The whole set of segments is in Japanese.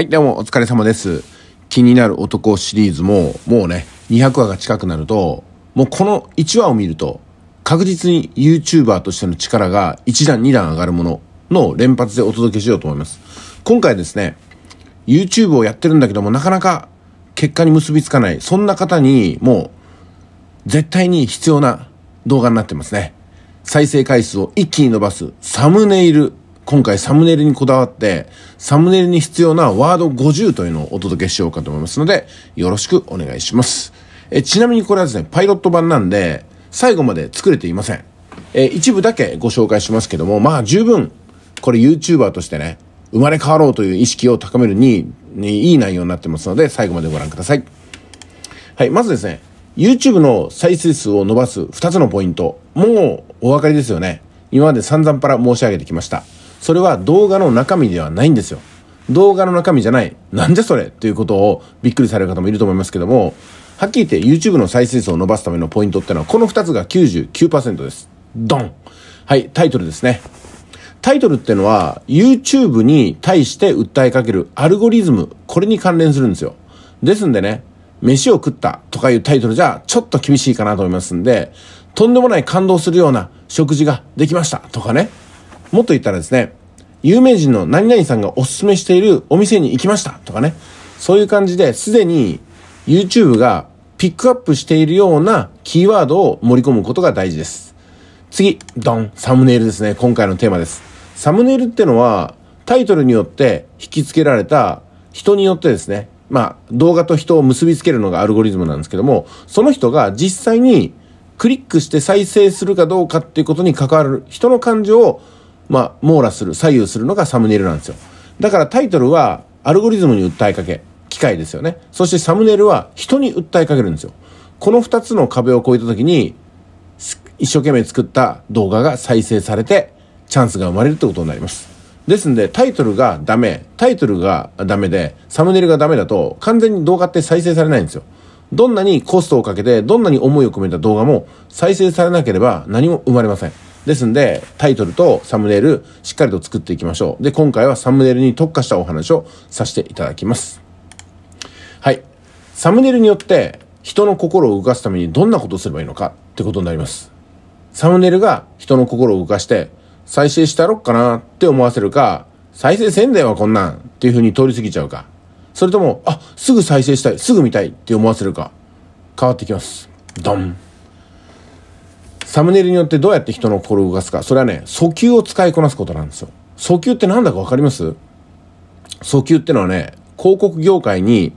はい、どうもお疲れ様です。気になる男シリーズも、もうね、200話が近くなると、もうこの1話を見ると、確実に YouTuber としての力が1段2段上がるものの連発でお届けしようと思います。今回ですね、YouTube をやってるんだけども、なかなか結果に結びつかない、そんな方にもう、絶対に必要な動画になってますね。再生回数を一気に伸ばすサムネイル今回サムネイルにこだわって、サムネイルに必要なワード50というのをお届けしようかと思いますので、よろしくお願いします。えちなみにこれはですね、パイロット版なんで、最後まで作れていません。え一部だけご紹介しますけども、まあ十分、これ YouTuber としてね、生まれ変わろうという意識を高めるに、いい内容になってますので、最後までご覧ください。はい、まずですね、YouTube の再生数を伸ばす2つのポイント。もうお分かりですよね。今まで散々パラ申し上げてきました。それは動画の中身ではないんですよ。動画の中身じゃない。なんじゃそれということをびっくりされる方もいると思いますけども、はっきり言って YouTube の再生数を伸ばすためのポイントってのはこの2つが99%です。ドンはい、タイトルですね。タイトルってのは YouTube に対して訴えかけるアルゴリズム、これに関連するんですよ。ですんでね、飯を食ったとかいうタイトルじゃちょっと厳しいかなと思いますんで、とんでもない感動するような食事ができましたとかね。もっと言ったらですね、有名人の何々さんがおすすめしているお店に行きましたとかね。そういう感じで、すでに YouTube がピックアップしているようなキーワードを盛り込むことが大事です。次、ドン、サムネイルですね。今回のテーマです。サムネイルってのは、タイトルによって引き付けられた人によってですね、まあ、動画と人を結びつけるのがアルゴリズムなんですけども、その人が実際にクリックして再生するかどうかっていうことに関わる人の感情をまあ、網羅する、左右するのがサムネイルなんですよ。だからタイトルはアルゴリズムに訴えかけ、機械ですよね。そしてサムネイルは人に訴えかけるんですよ。この2つの壁を越えた時に、一生懸命作った動画が再生されて、チャンスが生まれるってことになります。ですんで、タイトルがダメ、タイトルがダメで、サムネイルがダメだと、完全に動画って再生されないんですよ。どんなにコストをかけて、どんなに思いを込めた動画も再生されなければ何も生まれません。ですんで、タイトルとサムネイル、しっかりと作っていきましょう。で、今回はサムネイルに特化したお話をさせていただきます。はい。サムネイルによって、人の心を動かすためにどんなことをすればいいのかってことになります。サムネイルが人の心を動かして、再生したろっかなって思わせるか、再生宣伝はこんなんっていう風に通り過ぎちゃうか、それとも、あ、すぐ再生したい、すぐ見たいって思わせるか、変わってきます。ドン。サムネイルによってどうやって人の心を動かすか。それはね、訴求を使いこなすことなんですよ。訴求って何だかわかります訴求ってのはね、広告業界に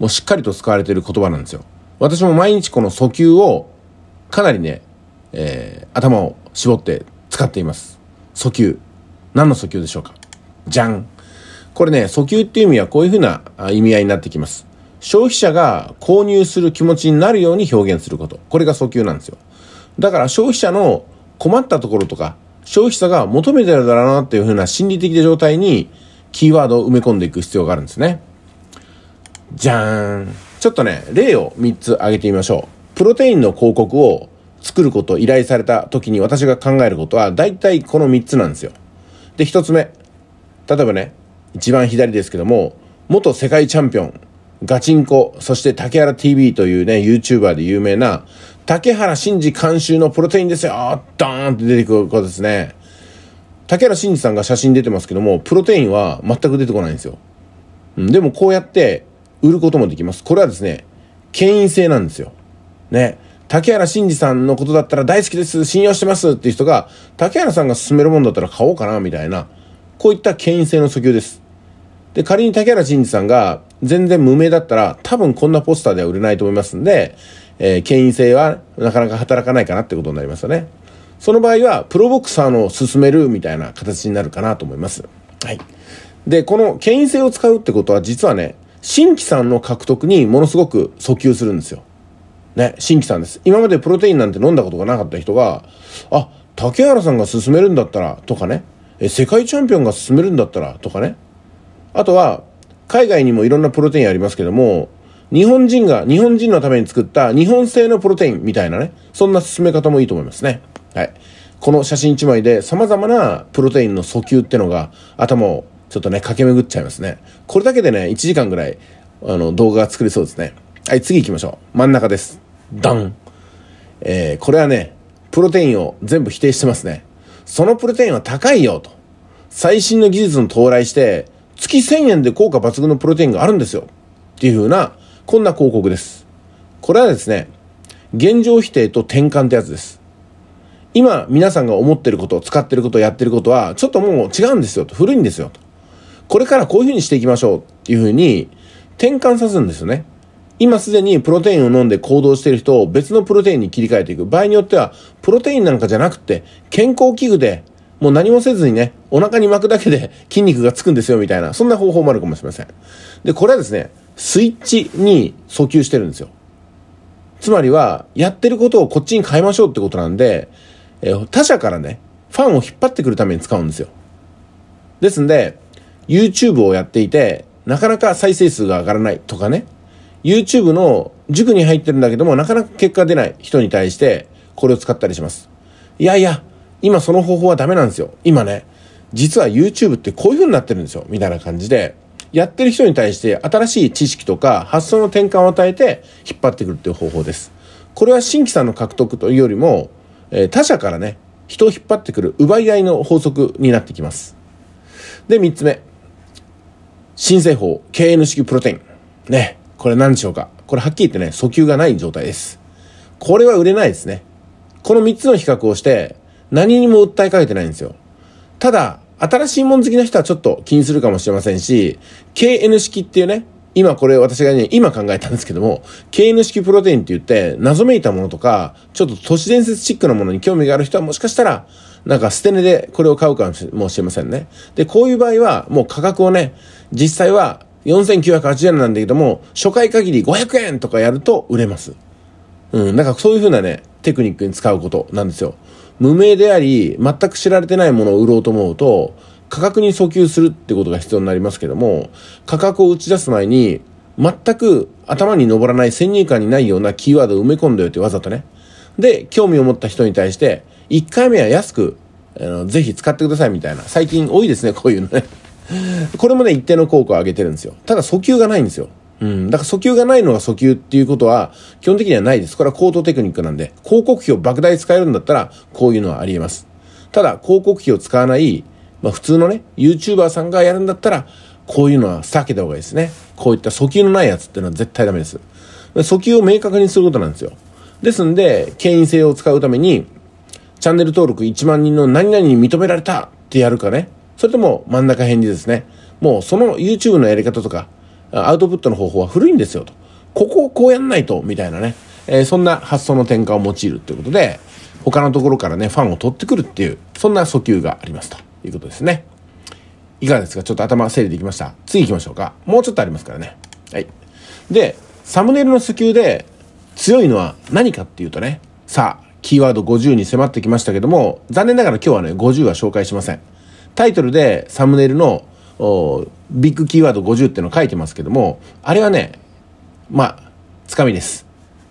もうしっかりと使われている言葉なんですよ。私も毎日この訴求をかなりね、えー、頭を絞って使っています。訴求。何の訴求でしょうかじゃん。これね、訴求っていう意味はこういうふうな意味合いになってきます。消費者が購入する気持ちになるように表現すること。これが訴求なんですよ。だから消費者の困ったところとか、消費者が求めてるだろうなっていうふうな心理的な状態にキーワードを埋め込んでいく必要があるんですね。じゃーん。ちょっとね、例を3つ挙げてみましょう。プロテインの広告を作ることを依頼された時に私が考えることは大体この3つなんですよ。で、1つ目。例えばね、一番左ですけども、元世界チャンピオン、ガチンコ、そして竹原 TV というね、YouTuber で有名な竹原慎二監修のプロテインですよドーンって出てくることですね。竹原慎二さんが写真出てますけども、プロテインは全く出てこないんですよ。うん、でもこうやって売ることもできます。これはですね、牽引性なんですよ。ね。竹原慎二さんのことだったら大好きです、信用してますっていう人が、竹原さんが勧めるもんだったら買おうかな、みたいな、こういった権威性の訴求です。で、仮に竹原慎二さんが全然無名だったら、多分こんなポスターでは売れないと思いますんで、えー、権威性はなかなか働かないかなってことになりますよね。その場合は、プロボクサーの勧めるみたいな形になるかなと思います。はい。で、この権威性を使うってことは、実はね、新規さんの獲得にものすごく訴求するんですよ。ね、新規さんです。今までプロテインなんて飲んだことがなかった人が、あ、竹原さんが勧めるんだったら、とかね、え、世界チャンピオンが勧めるんだったら、とかね。あとは、海外にもいろんなプロテインありますけども、日本人が、日本人のために作った日本製のプロテインみたいなね、そんな進め方もいいと思いますね。はい。この写真一枚で様々なプロテインの訴求ってのが頭をちょっとね、駆け巡っちゃいますね。これだけでね、1時間ぐらい、あの、動画が作れそうですね。はい、次行きましょう。真ん中です。ダン。えー、これはね、プロテインを全部否定してますね。そのプロテインは高いよ、と。最新の技術の到来して、月1000円で効果抜群のプロテインがあるんですよ。っていう風なこんな広告です。これはですね、現状否定と転換ってやつです。今、皆さんが思ってること、使ってること、やってることは、ちょっともう違うんですよと。古いんですよと。これからこういうふうにしていきましょうっていうふうに転換させるんですよね。今すでにプロテインを飲んで行動している人を別のプロテインに切り替えていく。場合によっては、プロテインなんかじゃなくて、健康器具で、もう何もせずにね、お腹に巻くだけで筋肉がつくんですよみたいな、そんな方法もあるかもしれません。で、これはですね、スイッチに訴求してるんですよ。つまりは、やってることをこっちに変えましょうってことなんで、えー、他者からね、ファンを引っ張ってくるために使うんですよ。ですんで、YouTube をやっていて、なかなか再生数が上がらないとかね、YouTube の塾に入ってるんだけども、なかなか結果出ない人に対して、これを使ったりします。いやいや、今その方法はダメなんですよ。今ね、実は YouTube ってこういう風になってるんですよ。みたいな感じで、やってる人に対して新しい知識とか発想の転換を与えて引っ張ってくるっていう方法です。これは新規さんの獲得というよりも、えー、他者からね、人を引っ張ってくる奪い合いの法則になってきます。で、三つ目。新製法、KN 式プロテイン。ね、これ何でしょうか。これはっきり言ってね、訴求がない状態です。これは売れないですね。この三つの比較をして、何にも訴えかけてないんですよ。ただ、新しいもん好きな人はちょっと気にするかもしれませんし、KN 式っていうね、今これ私がね、今考えたんですけども、KN 式プロテインって言って、謎めいたものとか、ちょっと都市伝説チックなものに興味がある人はもしかしたら、なんか捨て値でこれを買うかもしれませんね。で、こういう場合は、もう価格をね、実際は4980円なんだけども、初回限り500円とかやると売れます。うん、なんかそういう風なね、テクニックに使うことなんですよ。無名であり、全く知られてないものを売ろうと思うと、価格に訴求するってことが必要になりますけども、価格を打ち出す前に、全く頭に上らない先入観にないようなキーワードを埋め込んだよってわざとね。で、興味を持った人に対して、1回目は安く、あの、ぜひ使ってくださいみたいな。最近多いですね、こういうのね。これもね、一定の効果を上げてるんですよ。ただ訴求がないんですよ。うん。だから訴求がないのが訴求っていうことは、基本的にはないです。これは高等テクニックなんで、広告費を莫大使えるんだったら、こういうのはあり得ます。ただ、広告費を使わない、まあ普通のね、YouTuber さんがやるんだったら、こういうのは避けた方がいいですね。こういった訴求のないやつっていうのは絶対ダメです。訴求を明確にすることなんですよ。ですんで、権威性を使うために、チャンネル登録1万人の何々に認められたってやるかね。それとも真ん中辺事ですね、もうその YouTube のやり方とか、アウトプットの方法は古いんですよと。ここをこうやんないと、みたいなね。えー、そんな発想の転換を用いるということで、他のところからね、ファンを取ってくるっていう、そんな訴求がありますということですね。いかがですかちょっと頭整理できました次行きましょうか。もうちょっとありますからね。はい。で、サムネイルの訴求で強いのは何かっていうとね、さあ、キーワード50に迫ってきましたけども、残念ながら今日はね、50は紹介しません。タイトルでサムネイルのビッグキーワード50っていうの書いてますけども、あれはね、まあ、つかみです。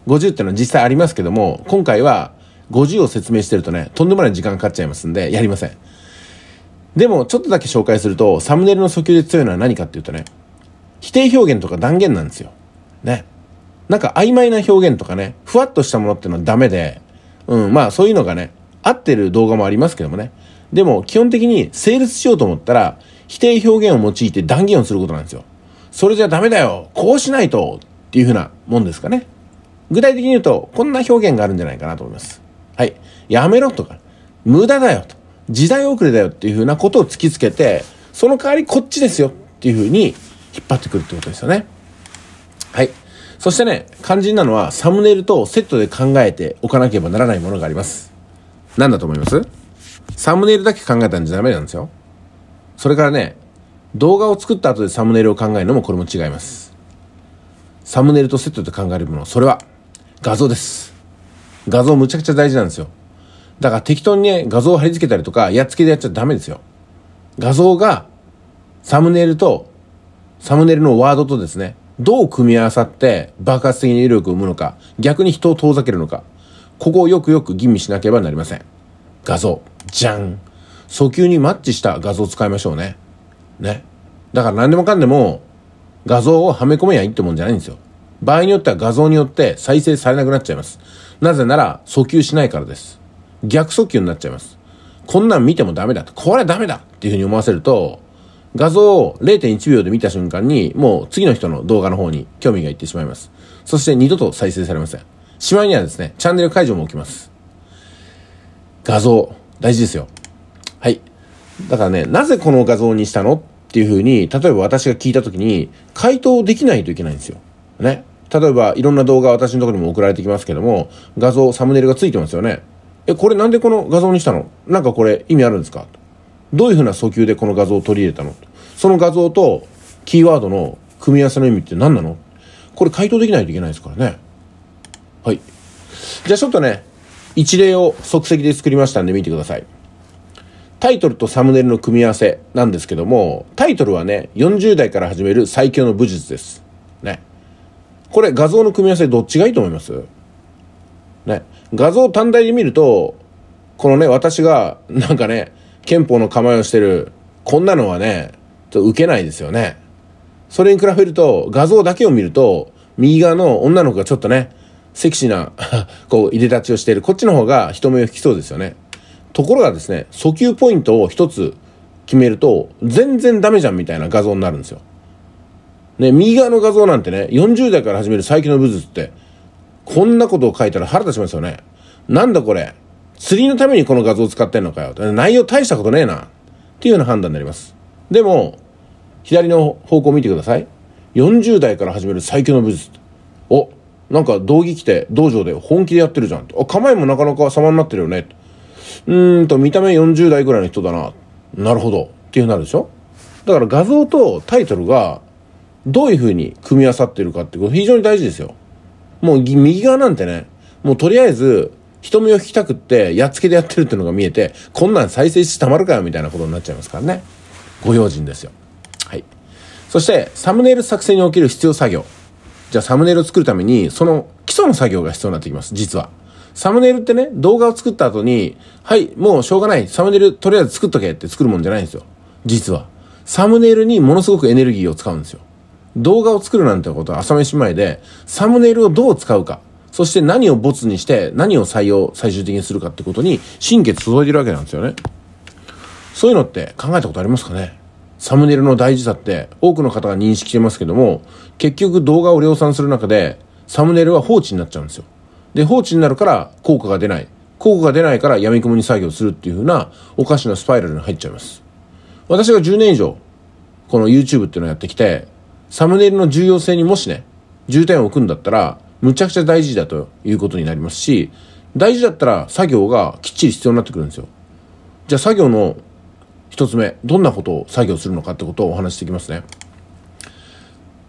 50っていうのは実際ありますけども、今回は50を説明してるとね、とんでもない時間かかっちゃいますんで、やりません。でも、ちょっとだけ紹介すると、サムネイルの訴求で強いのは何かっていうとね、否定表現とか断言なんですよ。ね。なんか曖昧な表現とかね、ふわっとしたものっていうのはダメで、うん、まあそういうのがね、合ってる動画もありますけどもね。でも基本的に成立しようと思ったら、否定表現を用いて断言をすることなんですよ。それじゃダメだよこうしないとっていうふうなもんですかね。具体的に言うと、こんな表現があるんじゃないかなと思います。はい。やめろとか、無駄だよと、時代遅れだよっていうふうなことを突きつけて、その代わりこっちですよっていうふうに引っ張ってくるってことですよね。はい。そしてね、肝心なのはサムネイルとセットで考えておかなければならないものがあります。何だと思いますサムネイルだけ考えたんじゃダメなんですよ。それからね、動画を作った後でサムネイルを考えるのもこれも違います。サムネイルとセットで考えるもの、それは画像です。画像むちゃくちゃ大事なんですよ。だから適当にね、画像を貼り付けたりとか、やっつけでやっちゃダメですよ。画像がサムネイルと、サムネイルのワードとですね、どう組み合わさって爆発的に威力を生むのか、逆に人を遠ざけるのか、ここをよくよく吟味しなければなりません。画像、じゃん。訴求にマッチした画像を使いましょうね。ね。だから何でもかんでも画像をはめ込めやいいってもんじゃないんですよ。場合によっては画像によって再生されなくなっちゃいます。なぜなら訴求しないからです。逆訴求になっちゃいます。こんなん見てもダメだ。これはダメだっていうふうに思わせると、画像を0.1秒で見た瞬間に、もう次の人の動画の方に興味がいってしまいます。そして二度と再生されません。しまいにはですね、チャンネル解除も起きます。画像、大事ですよ。だからね、なぜこの画像にしたのっていうふうに、例えば私が聞いた時に、回答できないといけないんですよ。ね。例えば、いろんな動画私のところにも送られてきますけども、画像、サムネイルがついてますよね。え、これなんでこの画像にしたのなんかこれ意味あるんですかどういうふうな訴求でこの画像を取り入れたのその画像とキーワードの組み合わせの意味って何なのこれ回答できないといけないですからね。はい。じゃあちょっとね、一例を即席で作りましたんで見てください。タイトルとサムネイルの組み合わせなんですけども、タイトルはね、40代から始める最強の武術です。ね。これ画像の組み合わせどっちがいいと思いますね。画像単体で見ると、このね、私が、なんかね、憲法の構えをしてる、こんなのはね、ちょ受けないですよね。それに比べると、画像だけを見ると、右側の女の子がちょっとね、セクシーな こう、入れ立ちをしている。こっちの方が人目を引きそうですよね。ところがですね、訴求ポイントを一つ決めると、全然ダメじゃんみたいな画像になるんですよ。ね、右側の画像なんてね、40代から始める最近の武術って、こんなことを書いたら腹立ちますよね。なんだこれ。釣りのためにこの画像を使ってんのかよ。内容大したことねえな。っていうような判断になります。でも、左の方向を見てください。40代から始める最強の武術。お、なんか道着着て道場で本気でやってるじゃん。あ、構えもなかなか様になってるよね。うんと、見た目40代ぐらいの人だな。なるほど。っていうなるでしょだから画像とタイトルが、どういう風に組み合わさってるかってこと非常に大事ですよ。もう右側なんてね、もうとりあえず、人目を引きたくって、やっつけでやってるってのが見えて、こんなん再生してたまるかよみたいなことになっちゃいますからね。ご用心ですよ。はい。そして、サムネイル作成における必要作業。じゃあ、サムネイルを作るために、その基礎の作業が必要になってきます、実は。サムネイルってね、動画を作った後に、はい、もうしょうがない、サムネイルとりあえず作っとけって作るもんじゃないんですよ。実は。サムネイルにものすごくエネルギーを使うんですよ。動画を作るなんてことは朝飯前で、サムネイルをどう使うか、そして何をボツにして、何を採用、最終的にするかってことに心血注いでるわけなんですよね。そういうのって考えたことありますかねサムネイルの大事さって多くの方が認識してますけども、結局動画を量産する中で、サムネイルは放置になっちゃうんですよ。で、放置になるから効果が出ない。効果が出ないからやみくもに作業するっていうふうなおかしなスパイラルに入っちゃいます。私が10年以上、この YouTube っていうのをやってきて、サムネイルの重要性にもしね、重点を置くんだったら、むちゃくちゃ大事だということになりますし、大事だったら作業がきっちり必要になってくるんですよ。じゃあ作業の一つ目、どんなことを作業するのかってことをお話していきますね。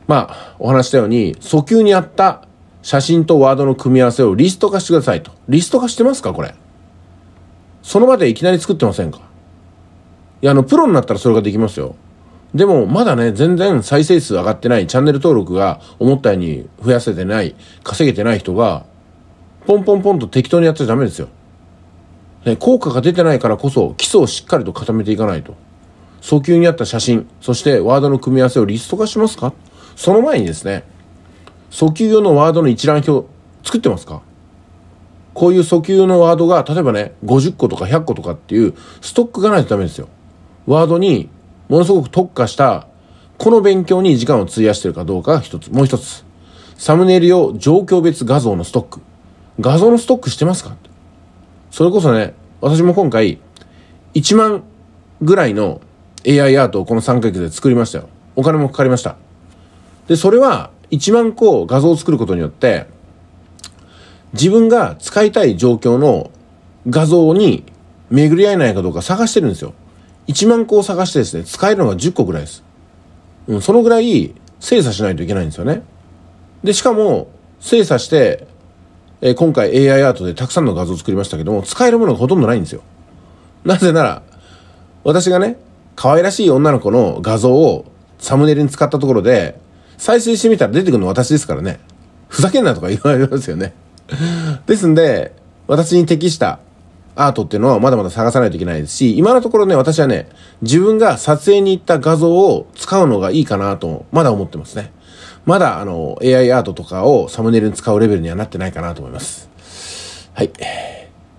まあ、お話したように、訴求にあった写真とワードの組み合わせをリスト化してくださいと。リスト化してますかこれ。その場でいきなり作ってませんかいや、あの、プロになったらそれができますよ。でも、まだね、全然再生数上がってない、チャンネル登録が思ったように増やせてない、稼げてない人が、ポンポンポンと適当にやっちゃダメですよ。ね、効果が出てないからこそ、基礎をしっかりと固めていかないと。早急にあった写真、そしてワードの組み合わせをリスト化しますかその前にですね、訴求用のワードの一覧表作ってますかこういう訴求用のワードが、例えばね、50個とか100個とかっていうストックがないとダメですよ。ワードにものすごく特化した、この勉強に時間を費やしてるかどうかが一つ。もう一つ。サムネイル用状況別画像のストック。画像のストックしてますかそれこそね、私も今回、1万ぐらいの AI アートをこの3ヶ月で作りましたよ。お金もかかりました。で、それは、1万個画像を作ることによって、自分が使いたい状況の画像に巡り合えないかどうか探してるんですよ。1万個を探してですね、使えるのが10個ぐらいです。うん、そのぐらい精査しないといけないんですよね。で、しかも、精査して、えー、今回 AI アートでたくさんの画像を作りましたけども、使えるものがほとんどないんですよ。なぜなら、私がね、可愛らしい女の子の画像をサムネイルに使ったところで、再生してみたら出てくるの私ですからね。ふざけんなとか言われますよね。ですんで、私に適したアートっていうのはまだまだ探さないといけないですし、今のところね、私はね、自分が撮影に行った画像を使うのがいいかなと、まだ思ってますね。まだ、あの、AI アートとかをサムネイルに使うレベルにはなってないかなと思います。はい。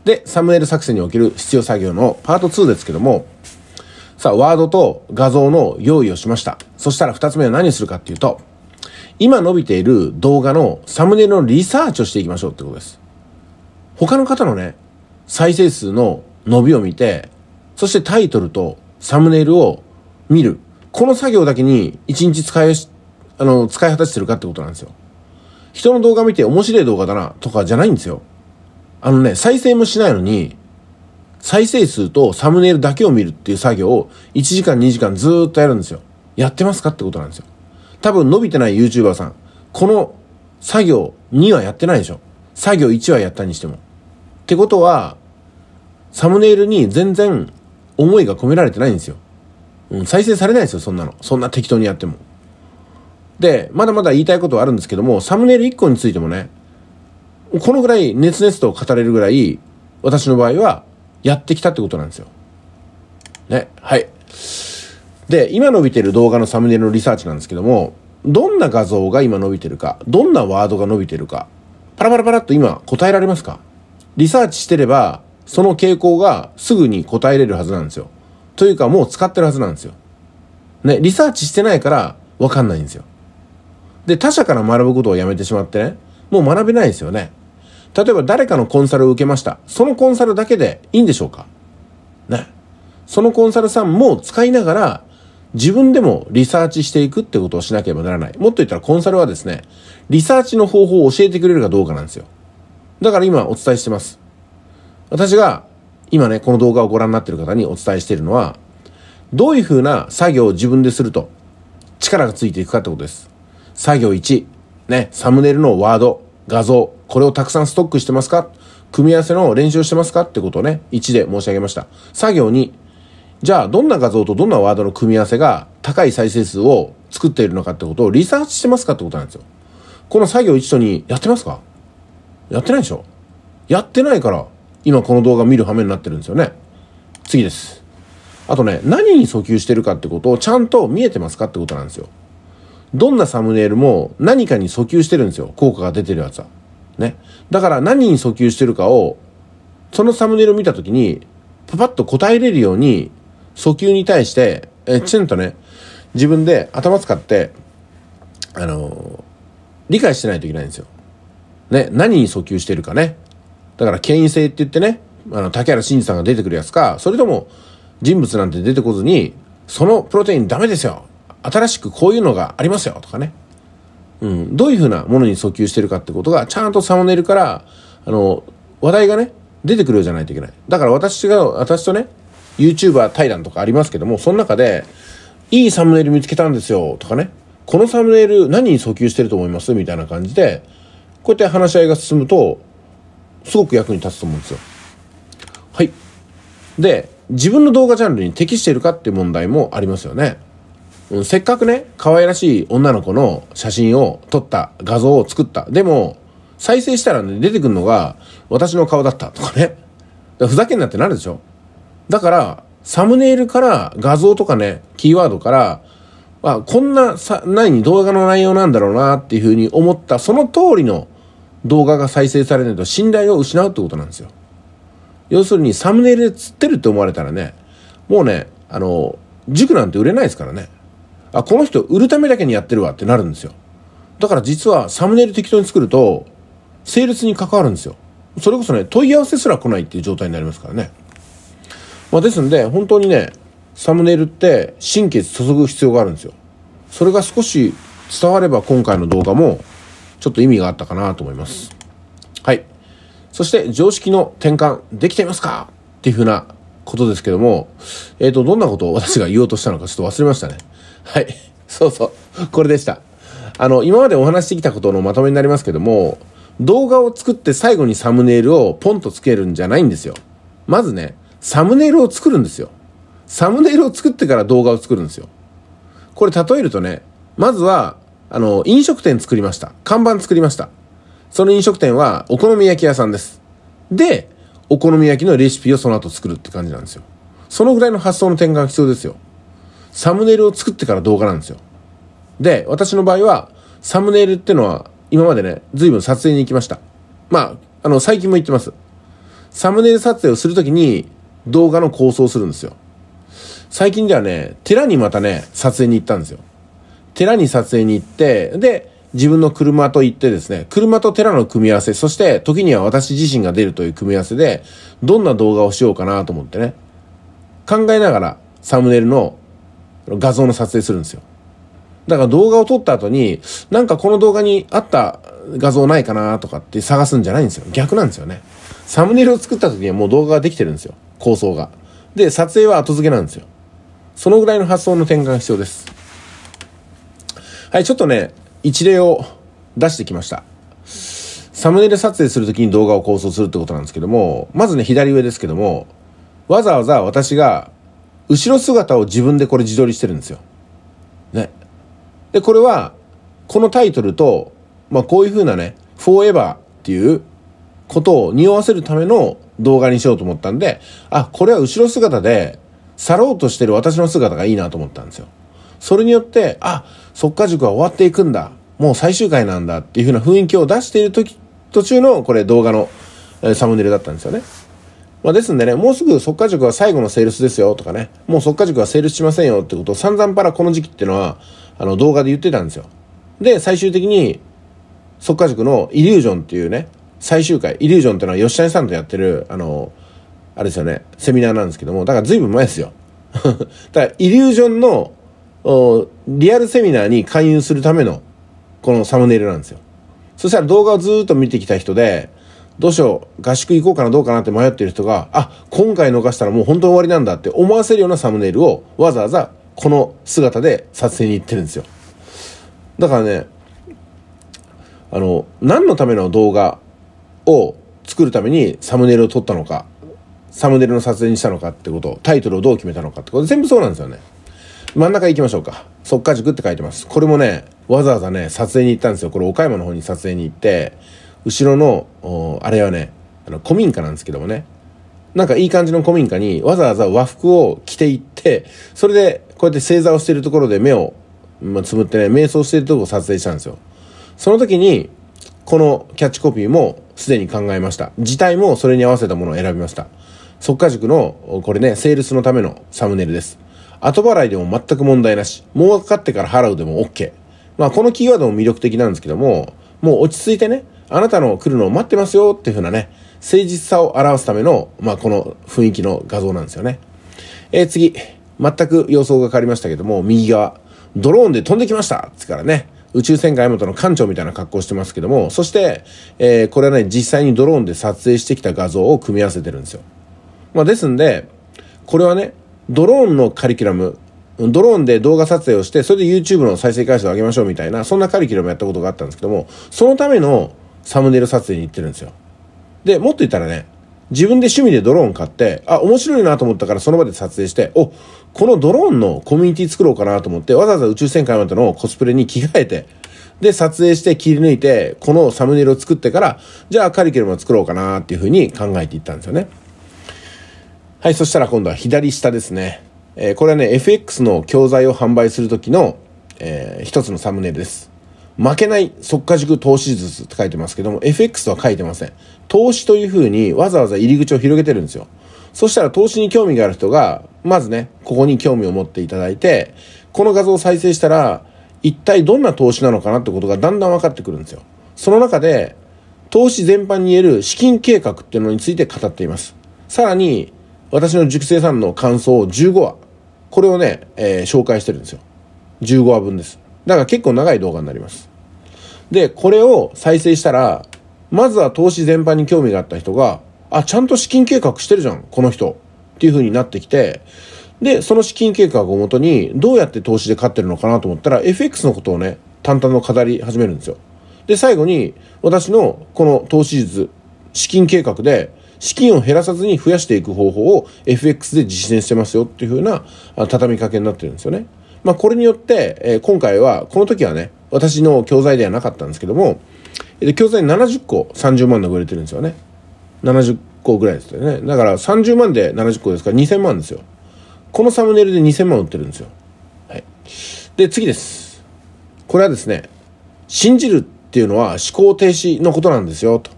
で、サムネイル作成における必要作業のパート2ですけども、さあ、ワードと画像の用意をしました。そしたら二つ目は何するかっていうと、今伸びている動画のサムネイルのリサーチをしていきましょうってことです。他の方のね、再生数の伸びを見て、そしてタイトルとサムネイルを見る。この作業だけに一日使い、あの、使い果たしてるかってことなんですよ。人の動画見て面白い動画だなとかじゃないんですよ。あのね、再生もしないのに、再生数とサムネイルだけを見るっていう作業を1時間2時間ずっとやるんですよ。やってますかってことなんですよ。多分伸びてない YouTuber さん、この作業2はやってないでしょ。作業1はやったにしても。ってことは、サムネイルに全然思いが込められてないんですよ。うん、再生されないですよ、そんなの。そんな適当にやっても。で、まだまだ言いたいことはあるんですけども、サムネイル1個についてもね、このぐらい熱々と語れるぐらい、私の場合はやってきたってことなんですよ。ね。はい。で、今伸びてる動画のサムネイルのリサーチなんですけども、どんな画像が今伸びてるか、どんなワードが伸びてるか、パラパラパラっと今答えられますかリサーチしてれば、その傾向がすぐに答えれるはずなんですよ。というかもう使ってるはずなんですよ。ね、リサーチしてないからわかんないんですよ。で、他者から学ぶことをやめてしまってね、もう学べないですよね。例えば誰かのコンサルを受けました。そのコンサルだけでいいんでしょうかね。そのコンサルさんも使いながら、自分でもリサーチしていくってことをしなければならない。もっと言ったらコンサルはですね、リサーチの方法を教えてくれるかどうかなんですよ。だから今お伝えしてます。私が今ね、この動画をご覧になっている方にお伝えしているのは、どういうふうな作業を自分ですると力がついていくかってことです。作業1、ね、サムネイルのワード、画像、これをたくさんストックしてますか組み合わせの練習してますかってことをね、1で申し上げました。作業2、じゃあどんな画像とどんなワードの組み合わせが高い再生数を作っているのかってことをリサーチしてますかってことなんですよ。この作業1と2、やってますかやってないでしょやってないから、今この動画見る羽目になってるんですよね。次です。あとね、何に訴求してるかってことをちゃんと見えてますかってことなんですよ。どんなサムネイルも何かに訴求してるんですよ。効果が出てるやつは。ね。だから何に訴求してるかを、そのサムネイルを見た時に、パパッと答えれるように、訴求に対して、え、きちんとね、自分で頭使って、あのー、理解してないといけないんですよ。ね、何に訴求してるかね。だから、権威性って言ってね、あの、竹原慎二さんが出てくるやつか、それとも、人物なんて出てこずに、そのプロテインダメですよ新しくこういうのがありますよとかね。うん、どういうふうなものに訴求してるかってことが、ちゃんとサムネイルから、あの、話題がね、出てくるじゃないといけない。だから私が、私とね、YouTuber 対談とかありますけども、その中で、いいサムネイル見つけたんですよ、とかね、このサムネイル何に訴求してると思いますみたいな感じで、こうやって話し合いが進むと、すごく役に立つと思うんですよ。はい。で、自分の動画ジャンルに適しているかっていう問題もありますよね。せっかくね、可愛らしい女の子の写真を撮った画像を作った。でも、再生したらね、出てくるのが、私の顔だったとかね。かふざけんなってなるでしょだから、サムネイルから画像とかね、キーワードから、あ、こんなさ、い動画の内容なんだろうなっていうふうに思った、その通りの動画が再生されないと信頼を失うってことなんですよ。要するに、サムネイルで釣ってるって思われたらね、もうね、あの、塾なんて売れないですからね。あ、この人売るためだけにやってるわってなるんですよ。だから実はサムネイル適当に作ると、セールスに関わるんですよ。それこそね、問い合わせすら来ないっていう状態になりますからね。まあ、ですんで、本当にね、サムネイルって神経注ぐ必要があるんですよ。それが少し伝われば今回の動画もちょっと意味があったかなと思います。はい。そして常識の転換できていますかっていうふうなことですけども、えっ、ー、と、どんなことを私が言おうとしたのかちょっと忘れましたね。はい。そうそう。これでした。あの、今までお話してきたことのまとめになりますけども、動画を作って最後にサムネイルをポンとつけるんじゃないんですよ。まずね、サムネイルを作るんですよ。サムネイルを作ってから動画を作るんですよ。これ例えるとね、まずは、あの、飲食店作りました。看板作りました。その飲食店はお好み焼き屋さんです。で、お好み焼きのレシピをその後作るって感じなんですよ。そのぐらいの発想の転換が必要ですよ。サムネイルを作ってから動画なんですよ。で、私の場合は、サムネイルってのは、今までね、随分撮影に行きました。まあ、あの、最近も行ってます。サムネイル撮影をするときに、動画の構想をするんですよ。最近ではね、寺にまたね、撮影に行ったんですよ。寺に撮影に行って、で、自分の車と行ってですね、車と寺の組み合わせ、そして時には私自身が出るという組み合わせで、どんな動画をしようかなと思ってね、考えながらサムネイルの画像の撮影するんですよ。だから動画を撮った後に、なんかこの動画に合った画像ないかなとかって探すんじゃないんですよ。逆なんですよね。サムネイルを作った時にはもう動画ができてるんですよ。構想が。で、撮影は後付けなんですよ。そのぐらいの発想の転換が必要です。はい、ちょっとね、一例を出してきました。サムネイル撮影するときに動画を構想するってことなんですけども、まずね、左上ですけども、わざわざ私が後ろ姿を自分でこれ自撮りしてるんですよ。ね。で、これは、このタイトルと、まあ、こういう風なね、フォーエバーっていうことを匂わせるための動画にしようと思ったんで、あ、これは後ろ姿で、去ろうとしてる私の姿がいいなと思ったんですよ。それによって、あ、そっか塾は終わっていくんだ。もう最終回なんだっていう風な雰囲気を出している時、途中のこれ動画のサムネイルだったんですよね。まあ、ですんでね、もうすぐ即価塾は最後のセールスですよとかね、もう即価塾はセールスしませんよってことを散々パラこの時期っていうのは、あの動画で言ってたんですよ。で、最終的に、即価塾のイリュージョンっていうね、最終回、イリュージョンっていうのは吉谷さんとやってる、あの、あれですよね、セミナーなんですけども、だから随分前ですよ。だから、イリュージョンの、リアルセミナーに勧誘するための、このサムネイルなんですよ。そしたら動画をずっと見てきた人で、どうしよう、合宿行こうかなどうかなって迷ってる人が、あ、今回逃したらもう本当に終わりなんだって思わせるようなサムネイルをわざわざこの姿で撮影に行ってるんですよ。だからね、あの、何のための動画を作るためにサムネイルを撮ったのか、サムネイルの撮影にしたのかってこと、タイトルをどう決めたのかってこと、全部そうなんですよね。真ん中行きましょうか。速稼塾って書いてます。これもね、わざわざね、撮影に行ったんですよ。これ岡山の方に撮影に行って、後ろの、あれはね、あの、古民家なんですけどもね、なんかいい感じの古民家にわざわざ和服を着ていって、それでこうやって正座をしてるところで目を、まあ、つぶってね、瞑想してるとこを撮影したんですよ。その時に、このキャッチコピーもすでに考えました。自体もそれに合わせたものを選びました。っか、塾の、これね、セールスのためのサムネイルです。後払いでも全く問題なし。かかってから払うでも OK。まあこのキーワードも魅力的なんですけども、もう落ち着いてね、あなたの来るのを待ってますよっていうふうなね、誠実さを表すための、まあ、この雰囲気の画像なんですよね。えー、次。全く予想が変わりましたけども、右側。ドローンで飛んできましたつからね、宇宙戦艦ヤマトの艦長みたいな格好してますけども、そして、えー、これはね、実際にドローンで撮影してきた画像を組み合わせてるんですよ。まあ、ですんで、これはね、ドローンのカリキュラム、ドローンで動画撮影をして、それで YouTube の再生回数を上げましょうみたいな、そんなカリキュラムやったことがあったんですけども、そのためのサムネイル撮影に行ってるんですよ。で、もっと言ったらね、自分で趣味でドローン買って、あ、面白いなと思ったからその場で撮影して、お、このドローンのコミュニティ作ろうかなと思って、わざわざ宇宙戦艦までのコスプレに着替えて、で、撮影して切り抜いて、このサムネイルを作ってから、じゃあカリキュラムを作ろうかなっていうふうに考えていったんですよね。はい、そしたら今度は左下ですね。えー、これはね、FX の教材を販売するときの、えー、一つのサムネイルです。負けない即価軸投資術って書いてますけども、FX は書いてません。投資というふうにわざわざ入り口を広げてるんですよ。そしたら投資に興味がある人が、まずね、ここに興味を持っていただいて、この画像を再生したら、一体どんな投資なのかなってことがだんだん分かってくるんですよ。その中で、投資全般に言える資金計画っていうのについて語っています。さらに、私の熟成さんの感想を15話。これをね、えー、紹介してるんですよ。15話分です。だから結構長い動画になります。で、これを再生したら、まずは投資全般に興味があった人が、あ、ちゃんと資金計画してるじゃん、この人。っていう風になってきて、で、その資金計画をもとに、どうやって投資で勝ってるのかなと思ったら、FX のことをね、淡々と語り始めるんですよ。で、最後に、私のこの投資術、資金計画で、資金を減らさずに増やしていく方法を FX で実践してますよっていう風な畳みかけになってるんですよね。まあ、これによって、えー、今回は、この時はね、私の教材ではなかったんですけども、えー、教材70個30万で売れてるんですよね。70個ぐらいですよね。だから30万で70個ですから2000万ですよ。このサムネイルで2000万売ってるんですよ。はい。で、次です。これはですね、信じるっていうのは思考停止のことなんですよ、と。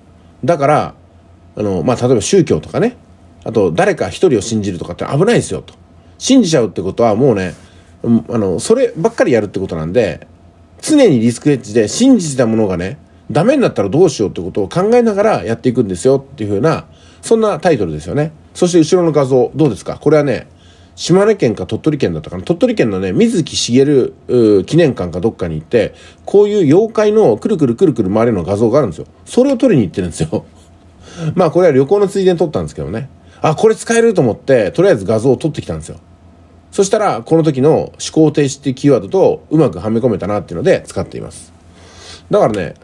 だから、あの、まあ、例えば宗教とかね、あと誰か一人を信じるとかって危ないですよ、と。信じちゃうってことはもうね、あの、そればっかりやるってことなんで、常にリスクエッジで信じてたものがね、ダメになったらどうしようってことを考えながらやっていくんですよっていうふうな、そんなタイトルですよね。そして後ろの画像、どうですかこれはね、島根県か鳥取県だったかな鳥取県のね、水木しげる記念館かどっかに行って、こういう妖怪のくるくるくるくる周りの画像があるんですよ。それを撮りに行ってるんですよ。まあこれは旅行のついでに撮ったんですけどね。あ、これ使えると思って、とりあえず画像を撮ってきたんですよ。そしたら、この時の思考停止ってキーワードとうまくはめ込めたなっていうので使っています。だからね、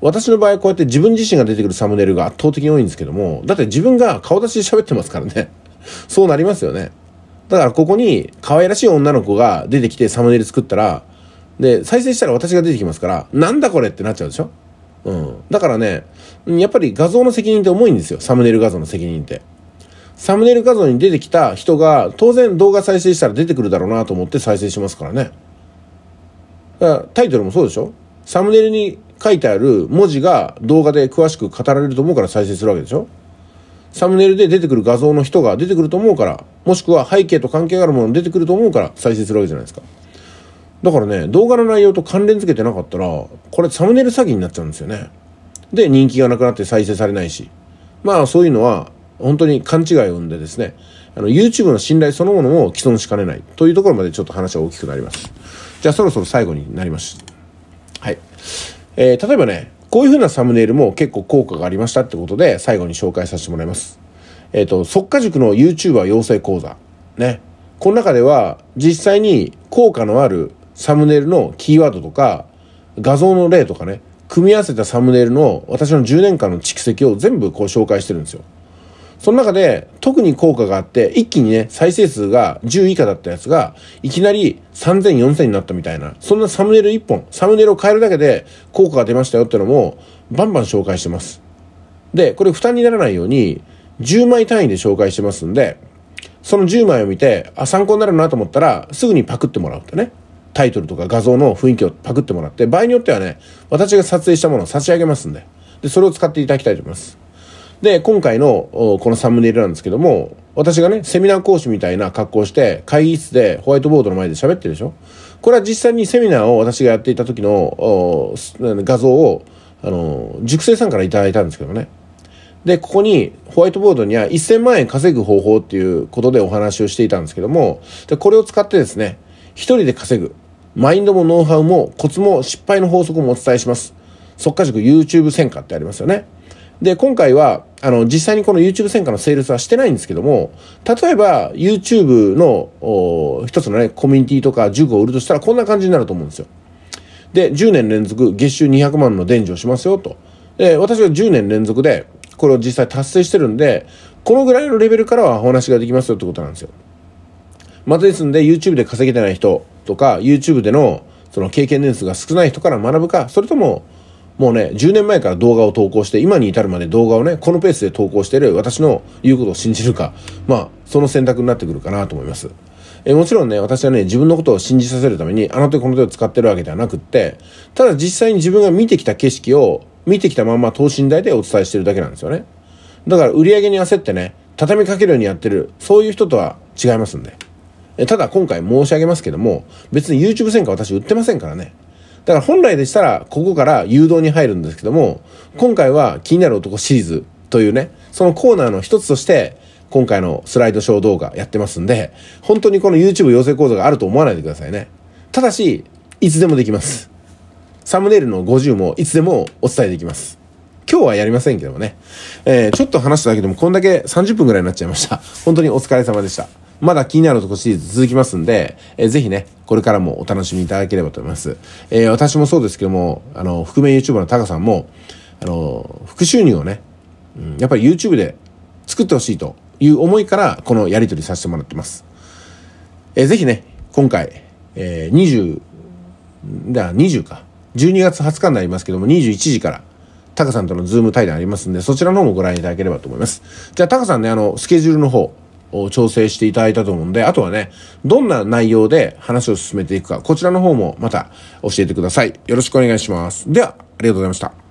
私の場合こうやって自分自身が出てくるサムネイルが圧倒的に多いんですけども、だって自分が顔出しで喋ってますからね。そうなりますよね。だからここに可愛らしい女の子が出てきてサムネイル作ったら、で、再生したら私が出てきますから、なんだこれってなっちゃうでしょうん。だからね、やっぱり画像の責任って重いんですよ。サムネイル画像の責任って。サムネイル画像に出てきた人が当然動画再生したら出てくるだろうなと思って再生しますからね。だからタイトルもそうでしょサムネイルに書いてある文字が動画で詳しく語られると思うから再生するわけでしょサムネイルで出てくる画像の人が出てくると思うから、もしくは背景と関係があるものが出てくると思うから再生するわけじゃないですか。だからね、動画の内容と関連付けてなかったら、これサムネイル詐欺になっちゃうんですよね。で、人気がなくなって再生されないし。まあそういうのは本当に勘違いを生んでですね、あの、YouTube の信頼そのものも既存しかねないというところまでちょっと話は大きくなります。じゃあそろそろ最後になります。はい。えー、例えばね、こういうふうなサムネイルも結構効果がありましたってことで最後に紹介させてもらいます。えっ、ー、と、即果塾の YouTuber 養成講座。ね。この中では実際に効果のあるサムネイルのキーワードとか画像の例とかね、組み合わせたサムネイルの私の10年間の蓄積を全部こう紹介してるんですよ。その中で特に効果があって、一気にね、再生数が10以下だったやつが、いきなり3000、4000になったみたいな、そんなサムネイル1本、サムネイルを変えるだけで効果が出ましたよってのも、バンバン紹介してます。で、これ負担にならないように、10枚単位で紹介してますんで、その10枚を見て、あ、参考になるなと思ったら、すぐにパクってもらうってね。タイトルとか画像の雰囲気をパクってもらって、場合によってはね、私が撮影したものを差し上げますんで、で、それを使っていただきたいと思います。で、今回のこのサムネイルなんですけども、私がね、セミナー講師みたいな格好をして、会議室でホワイトボードの前で喋ってるでしょこれは実際にセミナーを私がやっていた時の画像を、あの、熟成さんから頂いたんですけどね。で、ここにホワイトボードには1000万円稼ぐ方法っていうことでお話をしていたんですけども、でこれを使ってですね、一人で稼ぐ。マインドもノウハウもコツも失敗の法則もお伝えします。即か、塾 YouTube 戦果ってありますよね。で、今回はあの、実際にこの YouTube 戦果のセールスはしてないんですけども、例えば YouTube の一つのね、コミュニティとか塾を売るとしたらこんな感じになると思うんですよ。で、10年連続月収200万の伝授をしますよと。で、私は10年連続でこれを実際達成してるんで、このぐらいのレベルからはお話ができますよってことなんですよ。またですんで YouTube で稼げてない人とか YouTube でのその経験年数が少ない人から学ぶか、それとももうね、10年前から動画を投稿して、今に至るまで動画をね、このペースで投稿してる私の言うことを信じるか、まあ、その選択になってくるかなと思います。えもちろんね、私はね、自分のことを信じさせるために、あの手この手を使ってるわけではなくって、ただ実際に自分が見てきた景色を、見てきたまま等身大でお伝えしてるだけなんですよね。だから売り上げに焦ってね、畳みかけるようにやってる、そういう人とは違いますんで。えただ今回申し上げますけども、別に YouTube 戦果私売ってませんからね。だから本来でしたら、ここから誘導に入るんですけども、今回は気になる男シリーズというね、そのコーナーの一つとして、今回のスライドショー動画やってますんで、本当にこの YouTube 養成講座があると思わないでくださいね。ただし、いつでもできます。サムネイルの50もいつでもお伝えできます。今日はやりませんけどもね。えー、ちょっと話しただけでもこんだけ30分ぐらいになっちゃいました。本当にお疲れ様でした。まだ気になるとこシリーズ続きますんで、えー、ぜひね、これからもお楽しみいただければと思います。えー、私もそうですけども、あの、覆面 YouTuber のタカさんも、あの、副収入をね、うん、やっぱり YouTube で作ってほしいという思いから、このやりとりさせてもらってます。えー、ぜひね、今回、えー、20、だ、20か。12月20日になりますけども、21時から、タカさんとのズーム対談ありますんで、そちらの方もご覧いただければと思います。じゃあタカさんね、あの、スケジュールの方、を調整していただいたと思うんで、あとはね、どんな内容で話を進めていくか、こちらの方もまた教えてください。よろしくお願いします。では、ありがとうございました。